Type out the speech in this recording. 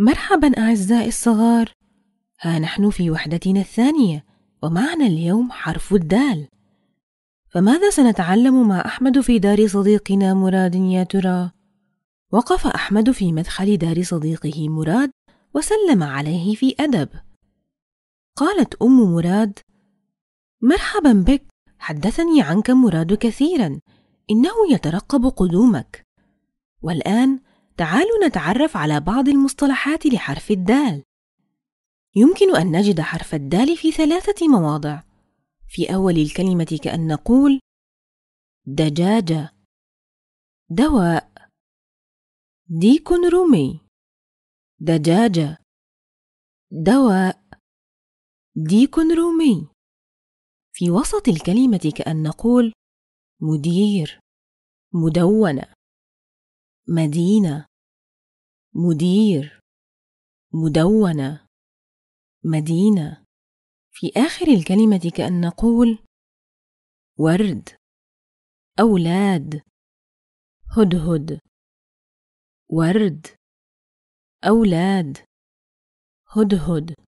مرحبا أعزائي الصغار ها نحن في وحدتنا الثانية ومعنا اليوم حرف الدال فماذا سنتعلم مع أحمد في دار صديقنا مراد يا ترى؟ وقف أحمد في مدخل دار صديقه مراد وسلم عليه في أدب قالت أم مراد مرحبا بك حدثني عنك مراد كثيرا إنه يترقب قدومك والآن تعالوا نتعرف على بعض المصطلحات لحرف الدال يمكن أن نجد حرف الدال في ثلاثة مواضع في أول الكلمة كأن نقول دجاجة دواء ديك رومي دجاجة دواء ديك رومي في وسط الكلمة كأن نقول مدير مدونة مدينة مدير مدونة مدينة في آخر الكلمة كأن نقول ورد أولاد هدهد ورد أولاد هدهد